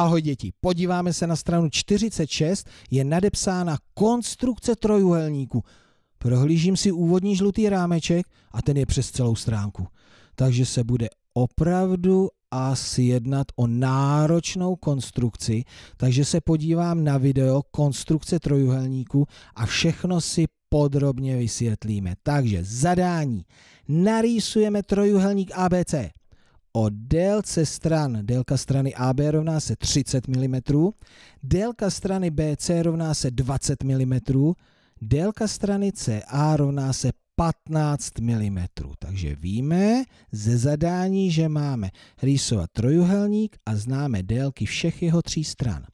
Ahoj děti, podíváme se na stranu 46, je nadepsána konstrukce trojuhelníku. Prohlížím si úvodní žlutý rámeček a ten je přes celou stránku. Takže se bude opravdu asi jednat o náročnou konstrukci, takže se podívám na video konstrukce trojuhelníku a všechno si podrobně vysvětlíme. Takže zadání. Narýsujeme trojuhelník ABC o délce stran. Délka strany AB rovná se 30 mm, délka strany BC rovná se 20 mm, délka strany CA rovná se 15 mm. Takže víme ze zadání, že máme rýsovat trojuhelník a známe délky všech jeho tří stran.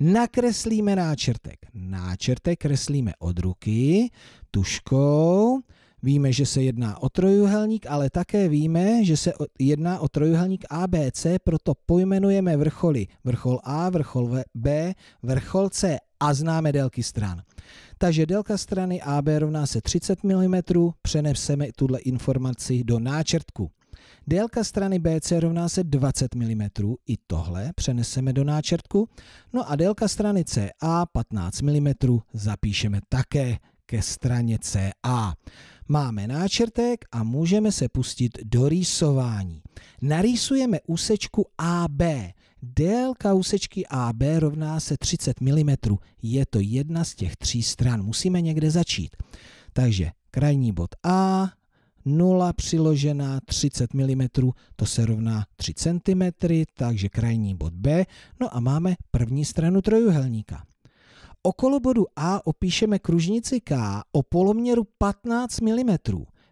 Nakreslíme náčrtek. Náčrtek kreslíme od ruky, tuškou Víme, že se jedná o trojuhelník, ale také víme, že se jedná o trojuhelník ABC, proto pojmenujeme vrcholy vrchol A, vrchol B, vrchol C a známe délky stran. Takže délka strany AB rovná se 30 mm, přeneseme tuhle informaci do náčrtku. Délka strany BC rovná se 20 mm, i tohle přeneseme do náčrtku. No a délka strany CA 15 mm zapíšeme také ke straně CA. Máme náčrtek a můžeme se pustit do rýsování. Narýsujeme úsečku AB. Délka úsečky AB rovná se 30 mm. Je to jedna z těch tří stran. Musíme někde začít. Takže krajní bod A, 0 přiložená 30 mm, to se rovná 3 cm, takže krajní bod B. No a máme první stranu trojuhelníka. Okolo bodu A opíšeme kružnici K o poloměru 15 mm.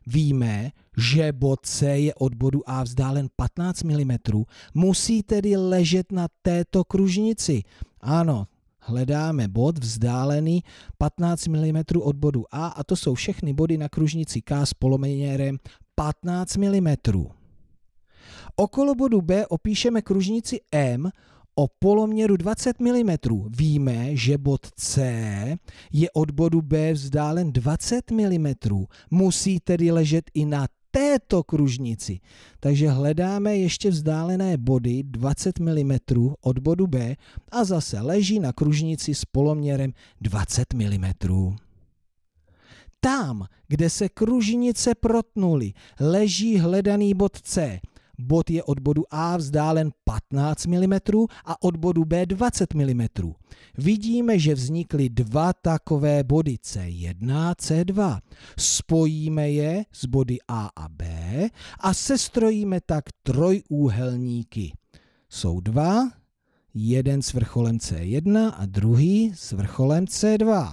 Víme, že bod C je od bodu A vzdálen 15 mm, musí tedy ležet na této kružnici. Ano, hledáme bod vzdálený 15 mm od bodu A a to jsou všechny body na kružnici K s poloměrem 15 mm. Okolo bodu B opíšeme kružnici M O poloměru 20 mm víme, že bod C je od bodu B vzdálen 20 mm. Musí tedy ležet i na této kružnici. Takže hledáme ještě vzdálené body 20 mm od bodu B a zase leží na kružnici s poloměrem 20 mm. Tam, kde se kružnice protnuly, leží hledaný bod C. Bod je od bodu A vzdálen 15 mm a od bodu B 20 mm. Vidíme, že vznikly dva takové body C1, C2. Spojíme je z body A a B a sestrojíme tak trojúhelníky. Jsou dva, jeden s vrcholem C1 a druhý s vrcholem C2.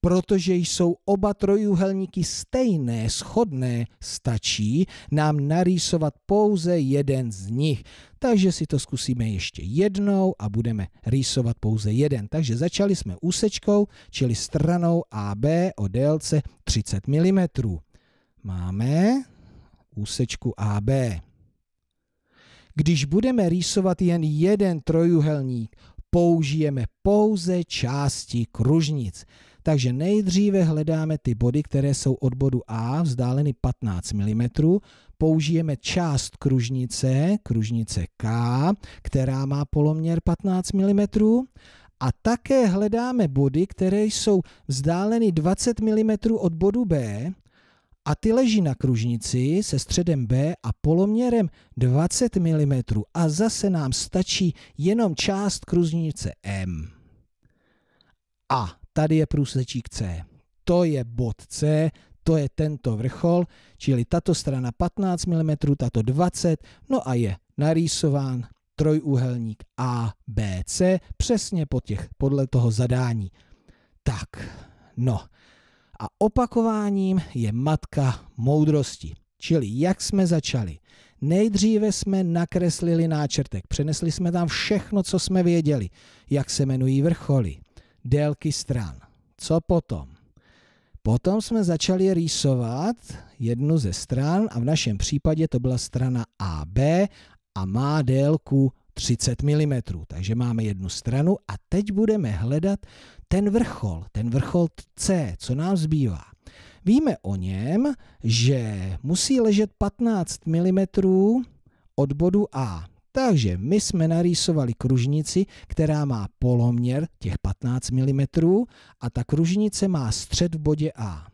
protože jsou oba trojuhelníky stejné, schodné, stačí nám narýsovat pouze jeden z nich. Takže si to zkusíme ještě jednou a budeme rýsovat pouze jeden. Takže začali jsme úsečkou, čili stranou AB o délce 30 mm. Máme úsečku AB. Když budeme rýsovat jen jeden trojuhelník, použijeme pouze části kružnic. Takže nejdříve hledáme ty body, které jsou od bodu A vzdáleny 15 mm, použijeme část kružnice, kružnice K, která má poloměr 15 mm a také hledáme body, které jsou vzdáleny 20 mm od bodu B a ty leží na kružnici se středem B a poloměrem 20 mm a zase nám stačí jenom část kružnice M. A tady je průsečík C. To je bod C, to je tento vrchol, čili tato strana 15 mm, tato 20, no a je narýsován trojúhelník ABC přesně po těch, podle toho zadání. Tak, no. A opakováním je matka moudrosti. Čili jak jsme začali? Nejdříve jsme nakreslili náčrtek, přenesli jsme tam všechno, co jsme věděli, jak se jmenují vrcholy, délky stran. Co potom? Potom jsme začali rýsovat jednu ze stran a v našem případě to byla strana AB a má délku 30 mm. Takže máme jednu stranu a teď budeme hledat ten vrchol, ten vrchol C, co nám zbývá. Víme o něm, že musí ležet 15 mm od bodu A. Takže my jsme narýsovali kružnici, která má poloměr těch 15 mm a ta kružnice má střed v bodě A.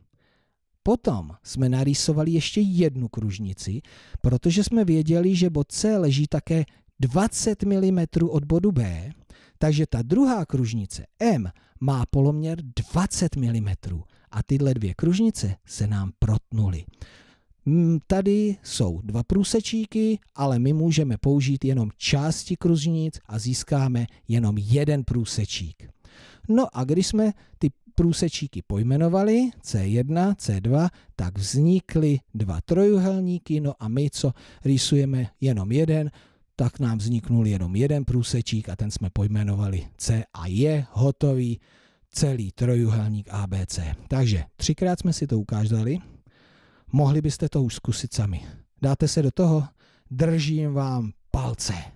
Potom jsme narýsovali ještě jednu kružnici, protože jsme věděli, že bod C leží také 20 mm od bodu B, takže ta druhá kružnice M má poloměr 20 mm a tyhle dvě kružnice se nám protnuly. Mm, tady jsou dva průsečíky, ale my můžeme použít jenom části kružnic a získáme jenom jeden průsečík. No a když jsme ty průsečíky pojmenovali C1, C2, tak vznikly dva trojuhelníky, no a my, co rýsujeme jenom jeden, tak nám vzniknul jenom jeden průsečík a ten jsme pojmenovali C a je hotový celý trojuhelník ABC. Takže třikrát jsme si to ukázali. Mohli byste to už zkusit sami. Dáte se do toho? Držím vám palce.